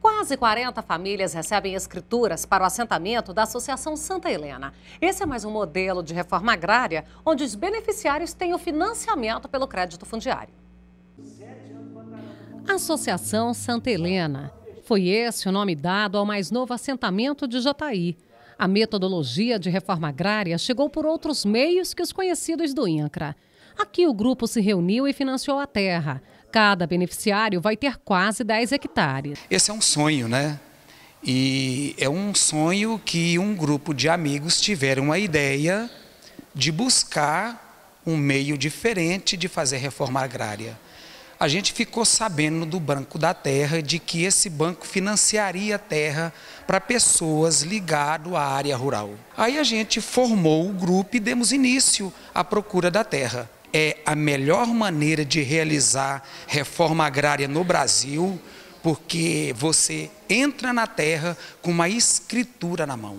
Quase 40 famílias recebem escrituras para o assentamento da Associação Santa Helena. Esse é mais um modelo de reforma agrária onde os beneficiários têm o financiamento pelo crédito fundiário. Associação Santa Helena. Foi esse o nome dado ao mais novo assentamento de Jataí. A metodologia de reforma agrária chegou por outros meios que os conhecidos do INCRA. Aqui o grupo se reuniu e financiou a terra. Cada beneficiário vai ter quase 10 hectares. Esse é um sonho, né? E é um sonho que um grupo de amigos tiveram a ideia de buscar um meio diferente de fazer reforma agrária. A gente ficou sabendo do Banco da Terra de que esse banco financiaria terra para pessoas ligadas à área rural. Aí a gente formou o grupo e demos início à procura da terra é a melhor maneira de realizar reforma agrária no Brasil, porque você entra na terra com uma escritura na mão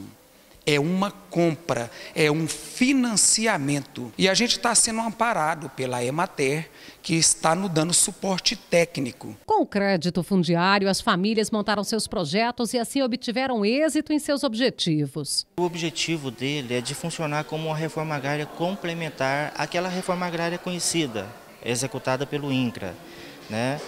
é uma compra, é um financiamento. E a gente está sendo amparado pela Emater, que está nos dando suporte técnico. Com o crédito fundiário, as famílias montaram seus projetos e assim obtiveram êxito em seus objetivos. O objetivo dele é de funcionar como uma reforma agrária complementar àquela reforma agrária conhecida, executada pelo INCRA. Né?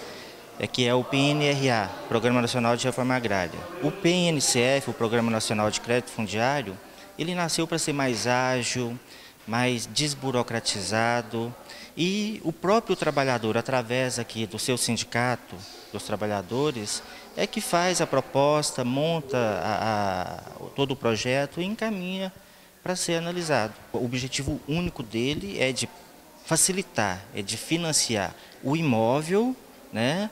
é que é o PNRA, Programa Nacional de Reforma Agrária. O PNCF, o Programa Nacional de Crédito Fundiário, ele nasceu para ser mais ágil, mais desburocratizado e o próprio trabalhador, através aqui do seu sindicato, dos trabalhadores, é que faz a proposta, monta a, a, todo o projeto e encaminha para ser analisado. O objetivo único dele é de facilitar, é de financiar o imóvel, né,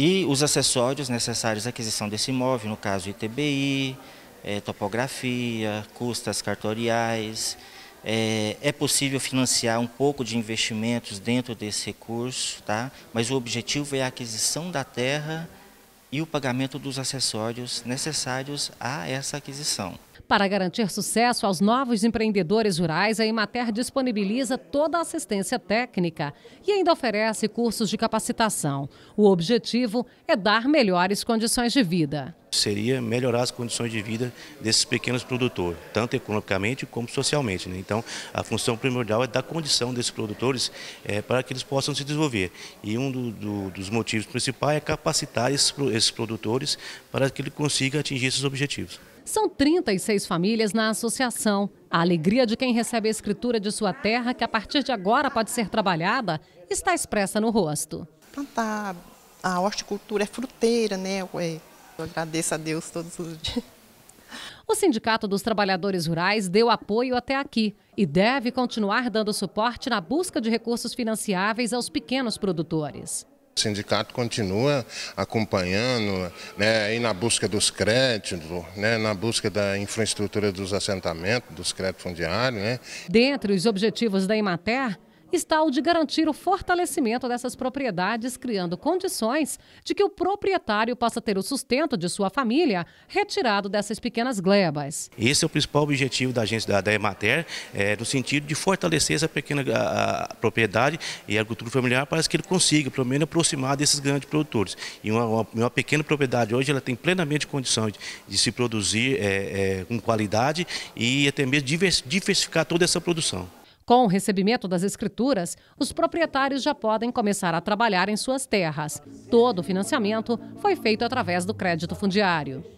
e os acessórios necessários à aquisição desse imóvel, no caso ITBI, é, topografia, custas cartoriais. É, é, possível financiar um pouco de investimentos dentro desse recurso, tá? mas o objetivo é a aquisição da terra e o pagamento dos acessórios necessários a essa aquisição. Para garantir sucesso aos novos empreendedores rurais, a Imater disponibiliza toda a assistência técnica e ainda oferece cursos de capacitação. O objetivo é dar melhores condições de vida seria melhorar as condições de vida desses pequenos produtores, tanto economicamente como socialmente. Né? Então, a função primordial é dar condição desses produtores é, para que eles possam se desenvolver. E um do, do, dos motivos principais é capacitar esses, esses produtores para que ele consiga atingir esses objetivos. São 36 famílias na associação. A alegria de quem recebe a escritura de sua terra, que a partir de agora pode ser trabalhada, está expressa no rosto. Plantar a horticultura é fruteira, né? É, eu agradeço a Deus todos os dias. O Sindicato dos Trabalhadores Rurais deu apoio até aqui e deve continuar dando suporte na busca de recursos financiáveis aos pequenos produtores. O sindicato continua acompanhando né, na busca dos créditos, né, na busca da infraestrutura dos assentamentos, dos créditos fundiários. Né. Dentre os objetivos da Imater está o de garantir o fortalecimento dessas propriedades, criando condições de que o proprietário possa ter o sustento de sua família retirado dessas pequenas glebas. Esse é o principal objetivo da agência da, da Emater, é, no sentido de fortalecer essa pequena a, a propriedade e a agricultura familiar para que ele consiga, pelo menos, aproximar desses grandes produtores. E uma, uma, uma pequena propriedade hoje ela tem plenamente condições de, de se produzir é, é, com qualidade e até mesmo diversificar toda essa produção. Com o recebimento das escrituras, os proprietários já podem começar a trabalhar em suas terras. Todo o financiamento foi feito através do crédito fundiário.